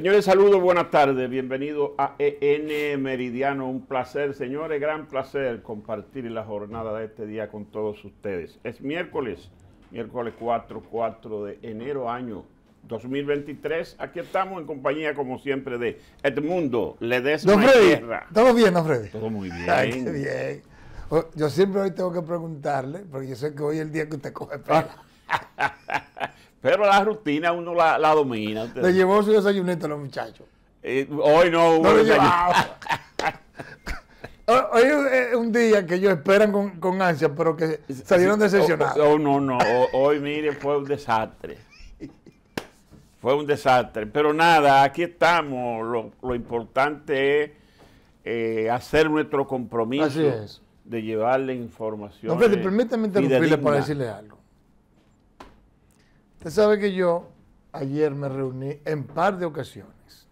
Señores, saludos, buenas tardes, bienvenidos a EN Meridiano, un placer, señores, gran placer compartir la jornada de este día con todos ustedes. Es miércoles, miércoles 4, 4 de enero año 2023, aquí estamos en compañía como siempre de Edmundo Ledesma don Freddy, ¿Todo bien, don Freddy? Todo muy bien. bien. Yo siempre hoy tengo que preguntarle, porque yo sé que hoy es el día que usted coge pela. Pero la rutina uno la, domina. Le llevó su desayunito a los muchachos. hoy no hubo no Hoy es un día que ellos esperan con, ansia, pero que salieron decepcionados. Oh, oh, no, no, no, oh, hoy mire, fue un desastre. Fue un desastre. Pero nada, aquí estamos. Lo, importante es eh, hacer nuestro compromiso de llevarle información. No, permítame interrumpirle para decirle algo. Usted sabe que yo ayer me reuní en par de ocasiones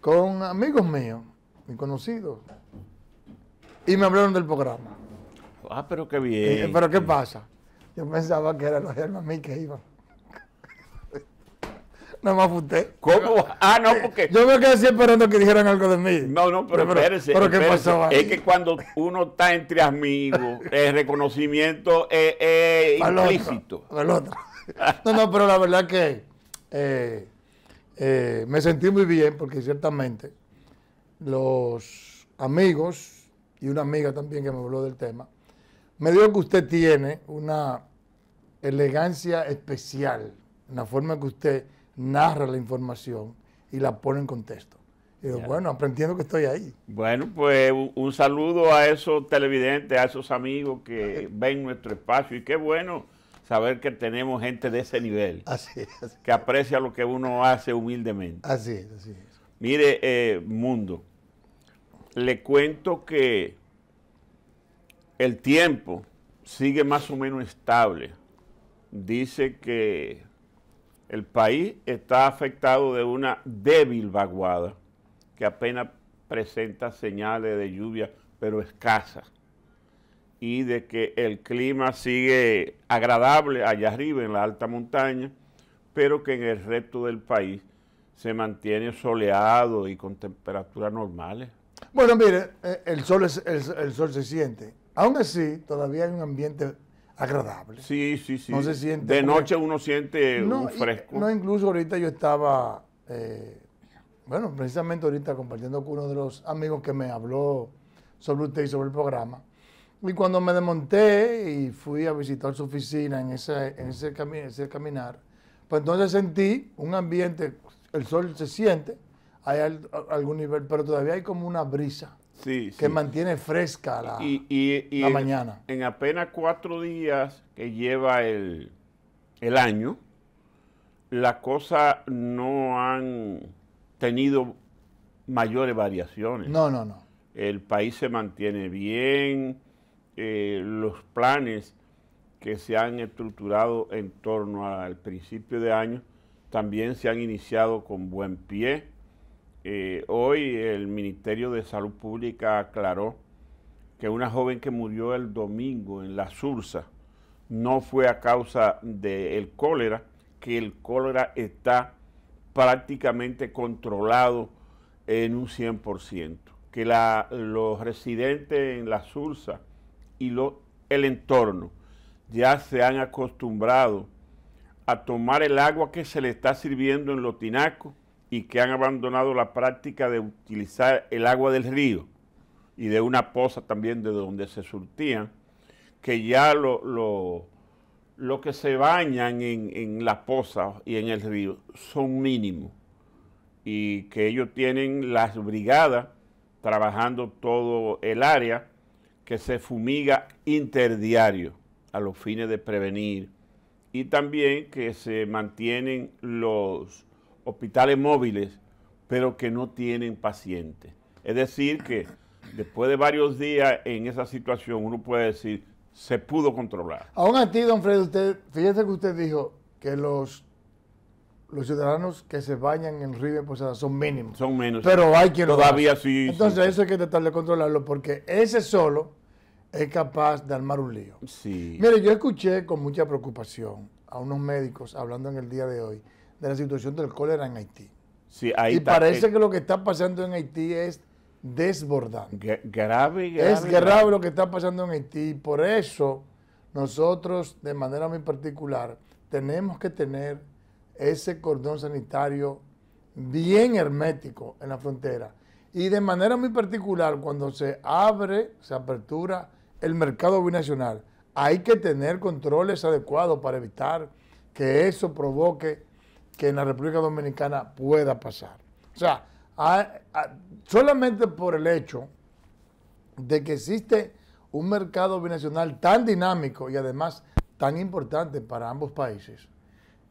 con amigos míos y conocidos y me hablaron del programa. Ah, pero qué bien. Eh, pero ¿qué pasa? Yo pensaba que eran los hermanos que iban no más apunté. ¿Cómo? Ah, no, porque. Yo me quedé así esperando que dijeran algo de mí. No, no, pero, pero ¿qué pasó? Es que cuando uno está entre amigos, el reconocimiento es, implícito. No, no, pero la verdad que eh, eh, me sentí muy bien porque ciertamente los amigos y una amiga también que me habló del tema me dijo que usted tiene una elegancia especial, en la forma que usted narra la información y la pone en contexto. Y bueno, aprendiendo que estoy ahí. Bueno, pues un, saludo a esos televidentes, a esos amigos que ven nuestro espacio y qué bueno saber que tenemos gente de ese nivel. Así es. que aprecia lo que uno hace humildemente. Así es, así Mire, eh, mundo, le cuento que el tiempo sigue más o menos estable. Dice que el país está afectado de una débil vaguada que apenas presenta señales de lluvia, pero escasa, y de que el clima sigue agradable allá arriba en la alta montaña, pero que en el resto del país se mantiene soleado y con temperaturas normales. Bueno, mire, eh, el sol, es, el, el sol se siente. Aún así, todavía hay un ambiente agradable. Sí, sí, sí. No De noche uno siente un fresco. no, incluso ahorita yo estaba, eh, bueno, precisamente ahorita compartiendo con uno de los amigos que me habló sobre usted y sobre el programa. Y cuando me desmonté y fui a visitar su oficina en ese, ese, ese caminar, pues entonces sentí un ambiente, el sol se siente, hay algún nivel, pero todavía hay como una brisa que mantiene fresca la, y, mañana. En apenas cuatro días que lleva el, año, las cosas no han tenido mayores variaciones. No, no, no. El país se mantiene bien, eh, los planes que se han estructurado en torno al principio de año también se han iniciado con buen pie eh, hoy el Ministerio de Salud Pública aclaró que una joven que murió el domingo en la Sursa no fue a causa del cólera, que el cólera está prácticamente controlado en un 100%, que los residentes en la Sursa y el entorno ya se han acostumbrado a tomar el agua que se le está sirviendo en los tinacos y que han abandonado la práctica de utilizar el agua del río y de una poza también de donde se surtían, que ya lo, lo, que se bañan en, en la poza y en el río son mínimos y que ellos tienen las brigadas trabajando todo el área que se fumiga interdiario a los fines de prevenir y también que se mantienen los hospitales móviles, pero que no tienen pacientes. Es decir, que después de varios días en esa situación, uno puede decir, se pudo controlar. Aún a ti, don Fred, usted, fíjese que usted dijo que los, los ciudadanos que se bañan en río de Posada son mínimos. Son menos. Pero hay quien Todavía sí. Entonces eso hay que tratar de controlarlo porque ese solo es capaz de armar un lío. Sí. Mire, yo escuché con mucha preocupación a unos médicos hablando en el día de hoy de la situación del cólera en Haití. Sí, ahí y parece eh, que lo que está pasando en Haití es desbordante. Grave, grave. Es grave lo que está pasando en Haití por eso nosotros, de manera muy particular, tenemos que tener ese cordón sanitario bien hermético en la frontera. Y de manera muy particular, cuando se abre, se apertura el mercado binacional, hay que tener controles adecuados para evitar que eso provoque que en la República Dominicana pueda pasar. O sea, solamente por el hecho de que existe un mercado binacional tan dinámico y además tan importante para ambos países,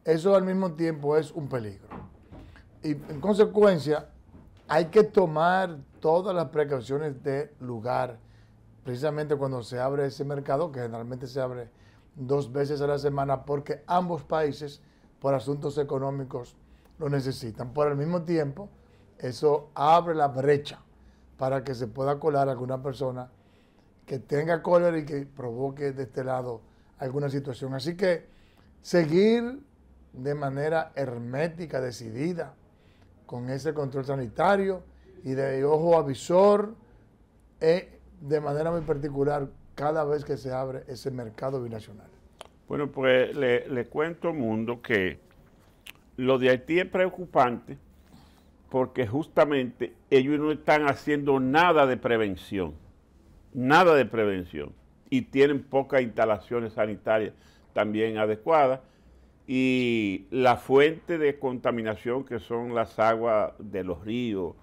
eso al mismo tiempo es un peligro. Y en consecuencia, hay que tomar todas las precauciones de lugar, precisamente cuando se abre ese mercado, que generalmente se abre dos veces a la semana, porque ambos países por asuntos económicos lo necesitan. Por el mismo tiempo, eso abre la brecha para que se pueda colar alguna persona que tenga cólera y que provoque de este lado alguna situación. Así que seguir de manera hermética, decidida, con ese control sanitario y de ojo avisor, visor, eh, de manera muy particular cada vez que se abre ese mercado binacional. Bueno, pues le, cuento al mundo, que lo de Haití es preocupante porque justamente ellos no están haciendo nada de prevención, nada de prevención, y tienen pocas instalaciones sanitarias también adecuadas, y la fuente de contaminación que son las aguas de los ríos,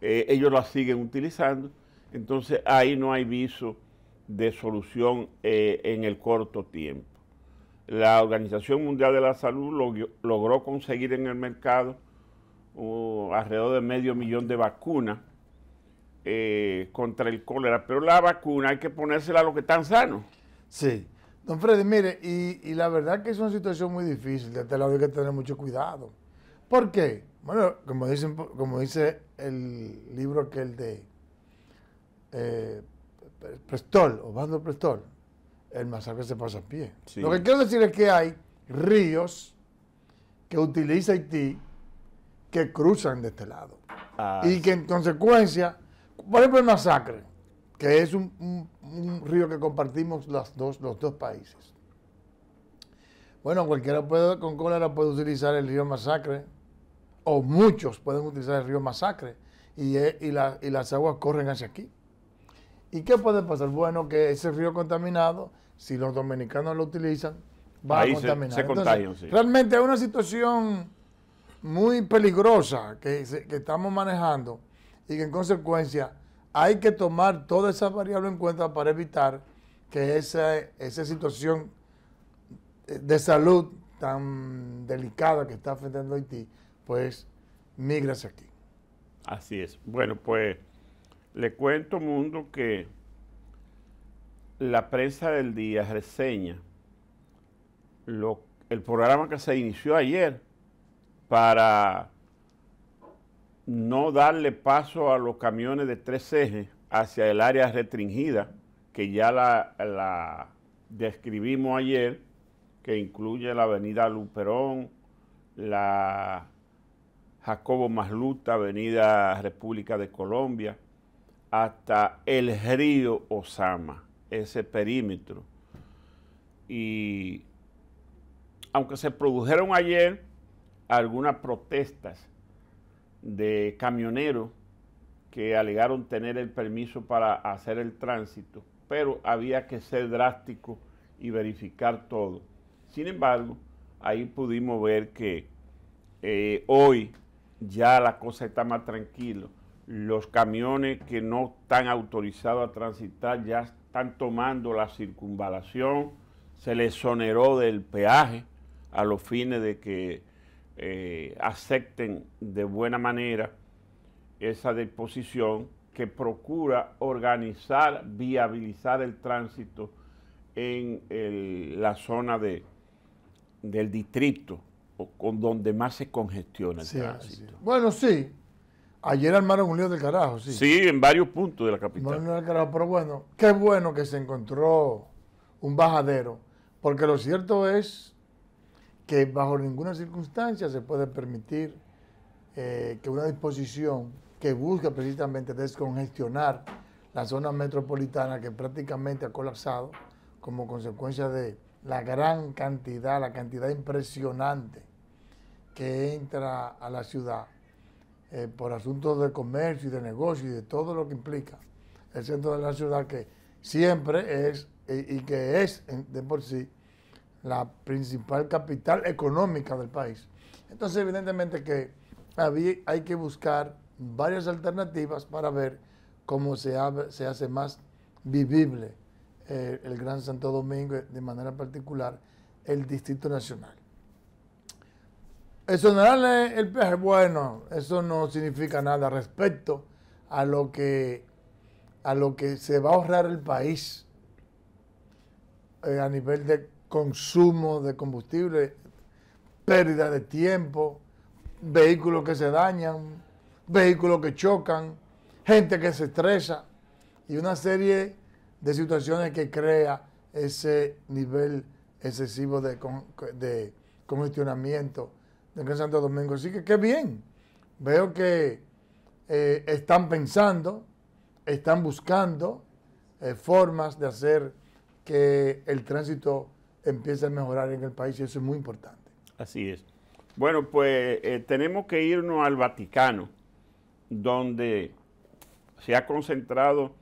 eh, ellos las siguen utilizando, entonces ahí no hay viso de solución eh, en el corto tiempo. La Organización Mundial de la Salud logró conseguir en el mercado uh, alrededor de medio millón de vacunas eh, contra el cólera, pero la vacuna hay que ponérsela a los que están sanos. Sí. Don Freddy, mire, y, la verdad que es una situación muy difícil, de este lado hay que tener mucho cuidado. ¿Por qué? Bueno, como, dicen, como dice el libro aquel de eh, Prestol, Obando Prestol, el masacre se pasa a pie. Lo que quiero decir es que hay ríos que utiliza Haití que cruzan de este lado. Ah, y que en consecuencia, por ejemplo, el masacre, que es un, río que compartimos las dos, los dos países. Bueno, cualquiera puede, con cólera puede utilizar el río Masacre, o muchos pueden utilizar el río Masacre, y, eh, y las aguas corren hacia aquí. ¿Y qué puede pasar? Bueno, que ese río contaminado, si los dominicanos lo utilizan, va a contaminar. Realmente es una situación muy peligrosa que, estamos manejando y que en consecuencia hay que tomar todas esas variables en cuenta para evitar que esa, esa situación de salud tan delicada que está afectando Haití, pues hacia aquí. Así es. Bueno, pues le cuento, mundo, que la prensa del día reseña el programa que se inició ayer para no darle paso a los camiones de tres ejes hacia el área restringida, que ya la, la describimos ayer, que incluye la avenida Luperón, la Jacobo Masluta, avenida República de Colombia, hasta el río Osama, ese perímetro. Y aunque se produjeron ayer algunas protestas de camioneros que alegaron tener el permiso para hacer el tránsito, pero había que ser drástico y verificar todo. Sin embargo, ahí pudimos ver que eh, hoy ya la cosa está más tranquila los camiones que no están autorizados a transitar ya están tomando la circunvalación, se les soneró del peaje a los fines de que eh, acepten de buena manera esa disposición que procura organizar, viabilizar el tránsito en la zona de, del distrito, o con donde más se congestiona el tránsito. Bueno, sí, Ayer armaron un lío del carajo, sí. Sí, en varios puntos de la capital. carajo, pero bueno, qué bueno que se encontró un bajadero, porque lo cierto es que bajo ninguna circunstancia se puede permitir eh, que una disposición que busca precisamente descongestionar la zona metropolitana que prácticamente ha colapsado como consecuencia de la gran cantidad, la cantidad impresionante que entra a la ciudad eh, por asuntos de comercio y de negocio y de todo lo que implica el centro de la ciudad, que siempre es y que es de por sí la principal capital económica del país. Entonces, evidentemente que hay que buscar varias alternativas para ver cómo se, hace más vivible eh, el Gran Santo Domingo, de manera particular el Distrito Nacional. Exonerarle el peaje, bueno, eso no significa nada respecto a lo que, a lo que se va a ahorrar el país eh, a nivel de consumo de combustible, pérdida de tiempo, vehículos que se dañan, vehículos que chocan, gente que se estresa y una serie de situaciones que crea ese nivel excesivo de congestionamiento en Santo Domingo. Así que qué bien. Veo que eh, están pensando, están buscando eh, formas de hacer que el tránsito empiece a mejorar en el país y eso es muy importante. Así es. Bueno, pues eh, tenemos que irnos al Vaticano, donde se ha concentrado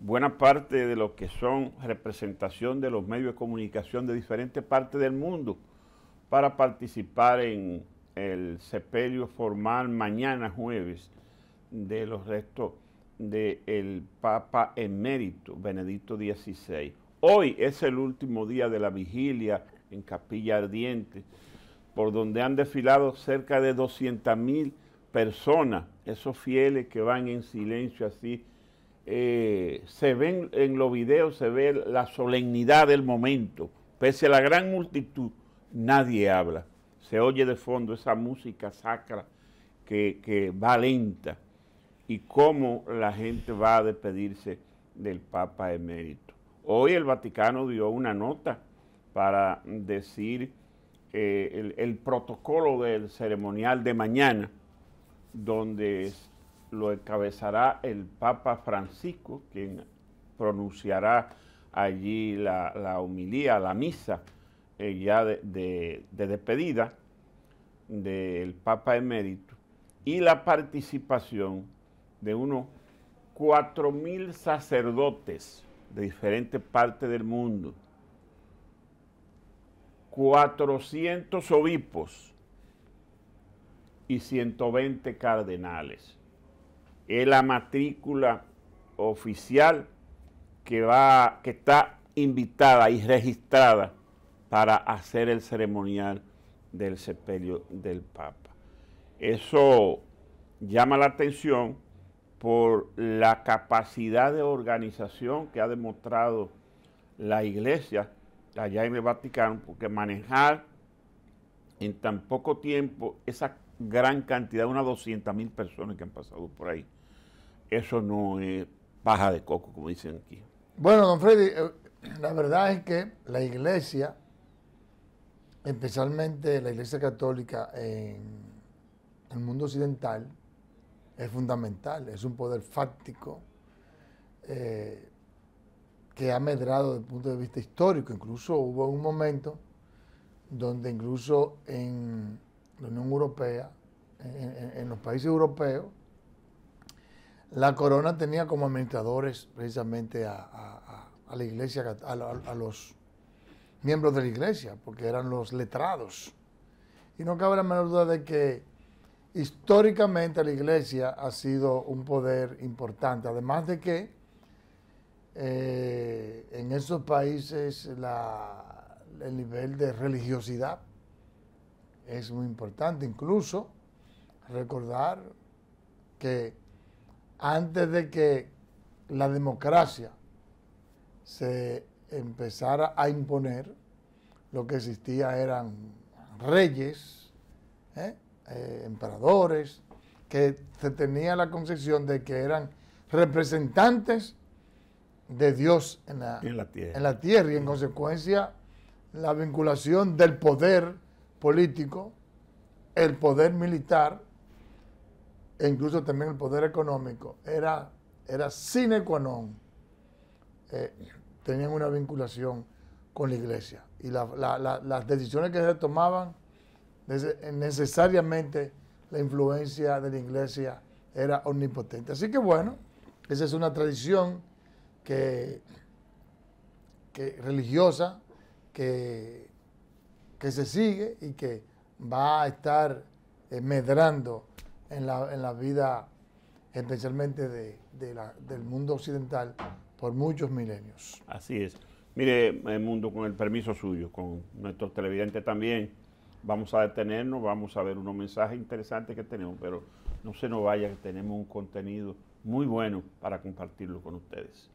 buena parte de lo que son representación de los medios de comunicación de diferentes partes del mundo para participar en el sepelio formal mañana jueves de los restos del Papa emérito Benedicto XVI. Hoy es el último día de la vigilia en Capilla Ardiente, por donde han desfilado cerca de 200.000 mil personas, esos fieles que van en silencio así. Eh, se ven en los videos, se ve la solemnidad del momento, pese a la gran multitud nadie habla. Se oye de fondo esa música sacra que, va lenta y cómo la gente va a despedirse del Papa emérito. Hoy el Vaticano dio una nota para decir eh, el, protocolo del ceremonial de mañana, donde lo encabezará el Papa Francisco, quien pronunciará allí la, la homilía, la misa, eh, ya de, despedida del Papa emérito y la participación de unos 4.000 sacerdotes de diferentes partes del mundo, 400 obispos y 120 cardenales. Es la matrícula oficial que, va, que está invitada y registrada para hacer el ceremonial del sepelio del Papa. Eso llama la atención por la capacidad de organización que ha demostrado la Iglesia allá en el Vaticano, porque manejar en tan poco tiempo esa gran cantidad, unas 200 mil personas que han pasado por ahí, eso no es paja de coco, como dicen aquí. Bueno, don Freddy, eh, la verdad es que la Iglesia especialmente la Iglesia Católica en el mundo occidental, es fundamental, es un poder fáctico eh, que ha medrado desde el punto de vista histórico. Incluso hubo un momento donde incluso en la Unión Europea, en, los países europeos, la corona tenía como administradores precisamente a, la iglesia, a, a los miembros de la iglesia, porque eran los letrados. Y no cabe la menor duda de que históricamente la iglesia ha sido un poder importante, además de que eh, en esos países el nivel de religiosidad es muy importante, incluso recordar que antes de que la democracia se empezar a imponer, lo que existía eran reyes, ¿eh? Eh, emperadores, que se tenía la concepción de que eran representantes de Dios en la, en la, tierra. y en consecuencia la vinculación del poder político, el poder militar e incluso también el poder económico era, era sine qua non. Eh, tenían una vinculación con la iglesia. Y las decisiones que se tomaban, necesariamente la influencia de la iglesia era omnipotente. Así que bueno, esa es una tradición que, religiosa que, que se sigue y que va a estar eh, medrando en la, vida especialmente de, del mundo occidental por muchos milenios. Así es. Mire, Mundo, con el permiso suyo, con nuestros televidentes también, vamos a detenernos, vamos a ver unos mensajes interesantes que tenemos, pero no se nos vaya que tenemos un contenido muy bueno para compartirlo con ustedes.